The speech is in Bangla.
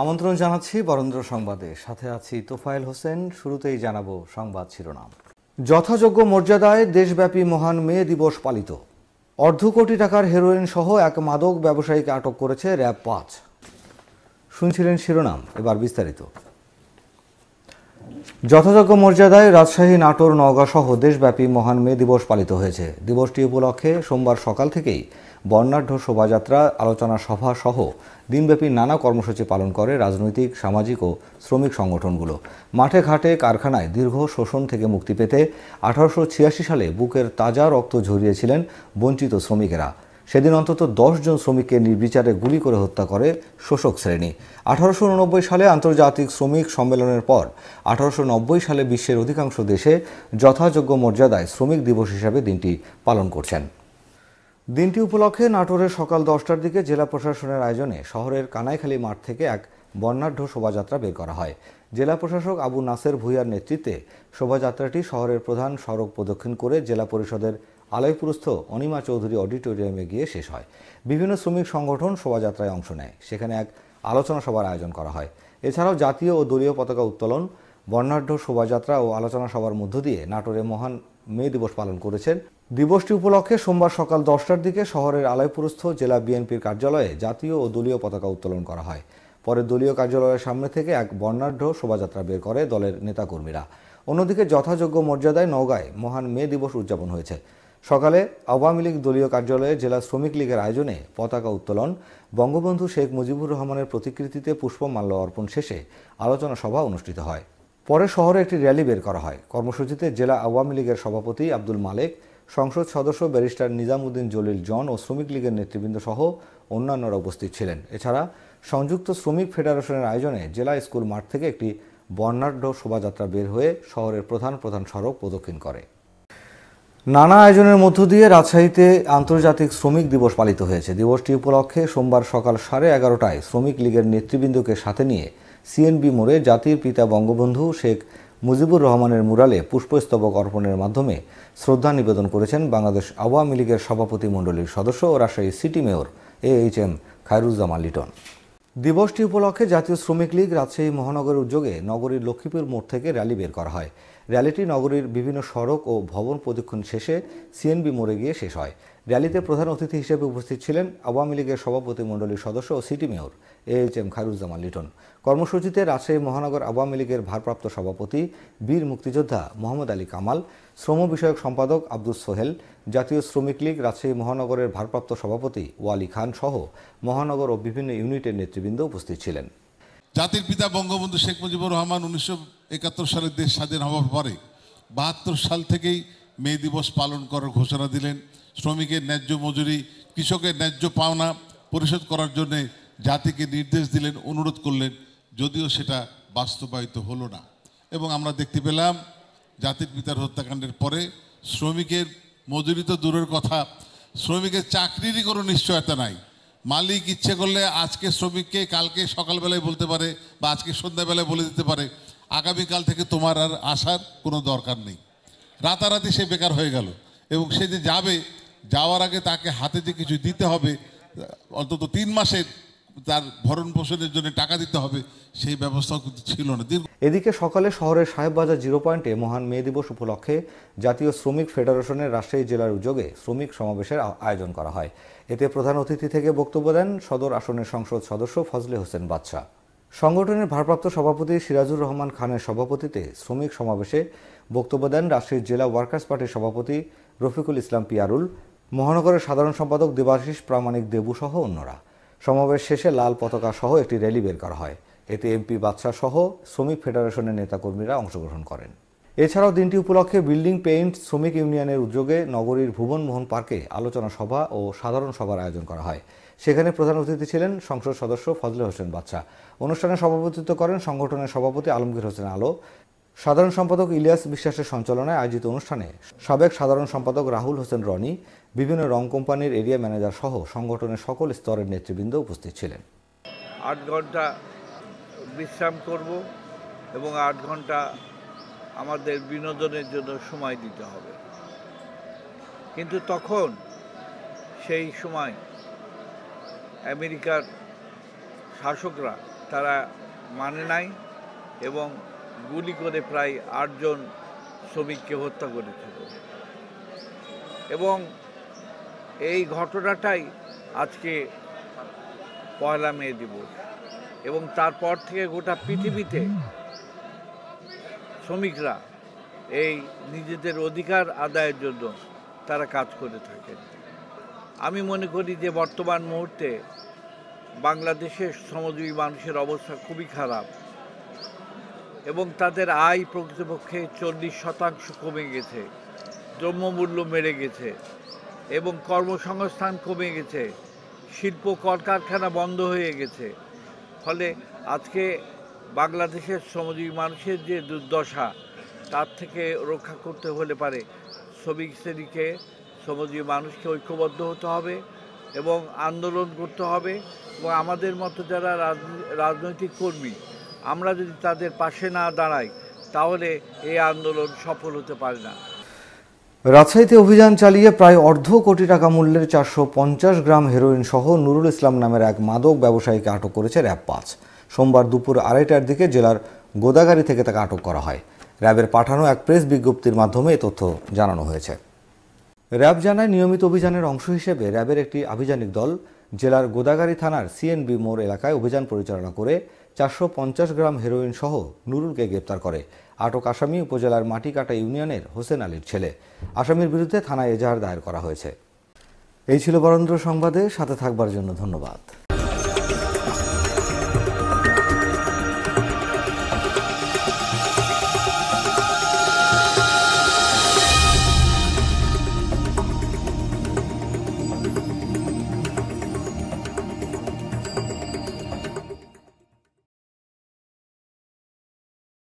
আমন্ত্রণ জানাচ্ছি বরেন্দ্র সংবাদে সাথে আছি তোফায়েল হোসেন শুরুতেই জানাবো সংবাদ শিরোনাম যথাযোগ্য মর্যাদায় দেশব্যাপী মহান মেয়ে দিবস পালিত অর্ধ কোটি টাকার হেরোইন সহ এক মাদক ব্যবসায়ীকে আটক করেছে র্যাব পাঁচ শুনছিলেন শিরোনাম এবার বিস্তারিত যথাযোগ্য মর্যাদায় রাজশাহী নাটোর নওগাঁ সহ দেশব্যাপী মহান মে দিবস পালিত হয়েছে দিবসটি উপলক্ষে সোমবার সকাল থেকেই বর্ণাঢ্য শোভাযাত্রা আলোচনা সভা সহ দিনব্যাপী নানা কর্মসূচি পালন করে রাজনৈতিক সামাজিক ও শ্রমিক সংগঠনগুলো মাঠে ঘাটে কারখানায় দীর্ঘ শোষণ থেকে মুক্তি পেতে আঠারোশো সালে বুকের তাজা রক্ত ঝরিয়েছিলেন বঞ্চিত শ্রমিকেরা সেদিন অন্তত জন শ্রমিককে নির্বিচারে গুলি করে হত্যা করে শোষক শ্রেণী আঠারোশো সালে আন্তর্জাতিক শ্রমিক সম্মেলনের পর আঠারোশো সালে বিশ্বের অধিকাংশ দেশে যথাযোগ্য মর্যাদায় শ্রমিক দিবস হিসাবে দিনটি পালন করছেন দিনটি উপলক্ষে নাটোরের সকাল দশটার দিকে জেলা প্রশাসনের আয়োজনে শহরের কানাইখালী মাঠ থেকে এক বর্ণাঢ্য শোভাযাত্রা বের করা হয় জেলা প্রশাসক আবু নাসের ভুইয়ার নেতৃত্বে শোভাযাত্রাটি শহরের প্রধান সড়ক প্রদক্ষিণ করে জেলা পরিষদের আলয়পুরস্থ অনিমা চৌধুরী অডিটোরিয়ামে গিয়ে শেষ হয় বিভিন্ন শ্রমিক সংগঠন শোভাযাত্রায় অংশ নেয় সেখানে এক আলোচনা সভার আয়োজন করা হয় এছাড়াও জাতীয় ও দলীয় পতাকা উত্তোলন বর্ণাঢ্য শোভাযাত্রা ও আলোচনা সভার মধ্য দিয়ে নাটোরে মহান মে দিবস পালন করেছেন দিবসটি উপলক্ষে সোমবার সকাল দশটার দিকে শহরের আলয়পুরস্থ জেলা বিএনপির কার্যালয়ে জাতীয় ও দলীয় পতাকা উত্তোলন করা হয় পরে দলীয় কার্যালয়ের সামনে থেকে এক বর্ণাঢ্য শোভাযাত্রা বের করে দলের নেতাকর্মীরা অন্যদিকে যথাযোগ্য মর্যাদায় নওগাঁয় মহান মে দিবস উদযাপন হয়েছে সকালে আওয়ামী লীগ দলীয় কার্যালয়ে জেলা শ্রমিক লীগের আয়োজনে পতাকা উত্তোলন বঙ্গবন্ধু শেখ মুজিবুর রহমানের প্রতিকৃতিতে পুষ্পমাল্য অর্পণ শেষে আলোচনা সভা অনুষ্ঠিত হয় পরে শহরে একটি র্যালি বের করা হয় কর্মসূচিতে জেলা আওয়ামী লীগের সভাপতি আব্দুল মালেক সংসদ সদস্য ব্যারিস্টার নিজামুদ্দিন জলিল জন ও শ্রমিক লীগের নেতৃবৃন্দ সহ অন্যান্যরা উপস্থিত ছিলেন এছাড়া সংযুক্ত শ্রমিক ফেডারেশনের আয়োজনে জেলা স্কুল মাঠ থেকে একটি বর্ণাঢ্য শোভাযাত্রা বের হয়ে শহরের প্রধান প্রধান সড়ক প্রদক্ষিণ করে নানা আয়োজনের মধ্য দিয়ে রাজশাহীতে আন্তর্জাতিক শ্রমিক দিবস পালিত হয়েছে দিবসটি উপলক্ষে সোমবার সকাল সাড়ে এগারোটায় শ্রমিক লীগের নেতৃবৃন্দকে সাথে নিয়ে সিএনবি মোড়ে জাতির পিতা বঙ্গবন্ধু শেখ মুজিবুর রহমানের মুরালে পুষ্পস্তবক অর্পণের মাধ্যমে শ্রদ্ধা নিবেদন করেছেন বাংলাদেশ আওয়ামী লীগের সভাপতিমণ্ডলীর সদস্য ও Rajshahi city mayor A H M Khairuzzaman Liton দিবসটি উপলক্ষে জাতীয় শ্রমিক লীগ রাজশাহী মহানগরের উদ্যোগে নগরীর লক্ষ্মীপুর মোড় থেকে র্যালি বের করা হয় র্যালিটি নগরীর বিভিন্ন সড়ক ও ভবন প্রদক্ষিণ শেষে সিএনবি মোড়ে গিয়ে শেষ হয় র্যালিতে প্রধান অতিথি হিসেবে উপস্থিত ছিলেন আওয়ামী লীগের সভাপতি মণ্ডলীর সদস্য ও city mayor A H M Khairuzzaman Liton কর্মসূচিতে রাজশাহী মহানগর আওয়ামী লীগের ভারপ্রাপ্ত সভাপতি বীর মুক্তিযোদ্ধা মোহাম্মদ আলী কামাল শ্রম বিষয়ক সম্পাদক আব্দুল সোহেল জাতীয় শ্রমিক লীগ রাজশাহী মহানগরের ভারপ্রাপ্ত সভাপতি ওয়ালি খান সহ মহানগর ও বিভিন্ন ইউনিটের নেতৃবৃন্দ উপস্থিত ছিলেন জাতির পিতা বঙ্গবন্ধু শেখ মুজিবুর রহমান উনিশশো একাত্তর সালে দেশ স্বাধীন হওয়ার পরে বাহাত্তর সাল থেকেই মে দিবস পালন করার ঘোষণা দিলেন শ্রমিকের ন্যায্য মজুরি কৃষকের ন্যায্য পাওনা পরিশোধ করার জন্যে জাতিকে নির্দেশ দিলেন অনুরোধ করলেন যদিও সেটা বাস্তবায়িত হলো না এবং আমরা দেখতে পেলাম জাতির পিতার হত্যাকাণ্ডের পরে শ্রমিকের মজুরি তো দূরের কথা শ্রমিকের চাকরিরই কোনো নিশ্চয়তা নাই মালিক ইচ্ছে করলে আজকে শ্রমিককে কালকে সকালবেলায় বলতে পারে বা আজকে সন্ধ্যাবেলায় বলে দিতে পারে আগামীকাল থেকে তোমার আর আসার কোনো দরকার নেই রাতারাতি সে বেকার হয়ে গেল এবং সে যে যাবে যাওয়ার আগে তাকে হাতে যে কিছু দিতে হবে অন্তত তিন মাসের তার ভরণ পোষণের জন্য টাকা দিতে হবে সেই ব্যবস্থাও কিন্তু ছিল না এদিকে সকালে শহরের সাহেববাজার জিরো পয়েন্টে মহান মে দিবস উপলক্ষে জাতীয় শ্রমিক ফেডারেশনের রাজশাহী জেলার উদ্যোগে শ্রমিক সমাবেশের আয়োজন করা হয় এতে প্রধান অতিথি থেকে বক্তব্য দেন সদর আসনের সংসদ সদস্য ফজলে হোসেন বাদশাহ সংগঠনের ভারপ্রাপ্ত সভাপতি সিরাজুর রহমান খানের সভাপতিতে শ্রমিক সমাবেশে বক্তব্য দেন রাজশাহী জেলা ওয়ার্কার্স পার্টির সভাপতি রফিকুল ইসলাম পিয়ারুল মহানগরের সাধারণ সম্পাদক দেবাশিস প্রামাণিক দেবু সহ অন্যরা সমাবেশ শেষে লাল পতাকা সহ একটি র্যালি বের করা হয় এতে এমপি বাদশাহ সহ শ্রমিক ফেডারেশনের নেতাকর্মীরা অংশগ্রহণ করেন এছাড়াও দিনটি উপলক্ষে বিল্ডিং পেইন্ট শ্রমিক ইউনিয়নের উদ্যোগে নগরীর ভুবনমোহন পার্কে আলোচনা সভা ও সাধারণ সভার আয়োজন করা হয় সেখানে প্রধান অতিথি ছিলেন সংসদ সদস্য ফজলে হোসেন বাদশাহ অনুষ্ঠানে সভাপতিত্ব করেন সংগঠনের সভাপতি আলমগীর হোসেন আলো সাধারণ সম্পাদক ইলিয়াস বিশ্বাসের সঞ্চালনায় আয়োজিত অনুষ্ঠানে সাবেক সাধারণ সম্পাদক রাহুল হোসেন রনি বিভিন্ন রং কোম্পানির এরিয়া ম্যানেজার সহ সংগঠনের সকল স্তরের নেতৃবৃন্দ উপস্থিত ছিলেন আট ঘন্টা বিশ্রাম করব এবং আট ঘন্টা আমাদের বিনোদনের জন্য সময় দিতে হবে কিন্তু তখন সেই সময় আমেরিকার শাসকরা তারা মানে নাই এবং গুলি করে প্রায় আটজন শ্রমিককে হত্যা করেছিল এবং এই ঘটনাটাই আজকে পয়লা মে দিবস এবং তারপর থেকে গোটা পৃথিবীতে শ্রমিকরা এই নিজেদের অধিকার আদায়ের জন্য তারা কাজ করে থাকেন আমি মনে করি যে বর্তমান মুহূর্তে বাংলাদেশের শ্রমজীবী মানুষের অবস্থা খুবই খারাপ এবং তাদের আয় প্রকৃতপক্ষে চল্লিশ শতাংশ কমে গেছে দ্রব্যমূল্য বেড়ে গেছে এবং কর্মসংস্থান কমে গেছে শিল্প কলকারখানা বন্ধ হয়ে গেছে ফলে আজকে বাংলাদেশের শ্রমজীবী মানুষের যে দুর্দশা তার থেকে রক্ষা করতে হলে পারে শ্রমিক শ্রেণীকে শ্রমজীবী মানুষকে ঐক্যবদ্ধ হতে হবে এবং আন্দোলন করতে হবে এবং আমাদের মতো যারা রাজনৈতিক কর্মী আমরা যদি তাদের পাশে না দাঁড়াই তাহলে এই আন্দোলন সফল হতে পারে না রাজশাহীতে অভিযান চালিয়ে প্রায় অর্ধ কোটি টাকা মূল্যের চারশো পঞ্চাশ গ্রাম হেরোইন সহ নুরুল ইসলাম নামের এক মাদক ব্যবসায়ীকে আটক করেছে র্যাব পাঁচ সোমবার দুপুর আড়াইটার দিকে জেলার গোদাগাড়ি থেকে তাকে আটক করা হয় র্যাবের পাঠানো এক প্রেস বিজ্ঞপ্তির মাধ্যমে এ তথ্য জানানো হয়েছে র্যাব জানায় নিয়মিত অভিযানের অংশ হিসেবে র্যাবের একটি আভিযানিক দল জেলার গোদাগাড়ি থানার সিএনবি মোড় এলাকায় অভিযান পরিচালনা করে চারশো গ্রাম হেরোইন সহ নুরুলকে গ্রেপ্তার করে আটক আসামি উপজেলার মাটিকাটা ইউনিয়নের হোসেন আলীর ছেলে আসামির বিরুদ্ধে থানায় এজাহার দায়ের করা হয়েছে এই ছিল বরেন্দ্র সংবাদে সাথে থাকবার জন্য ধন্যবাদ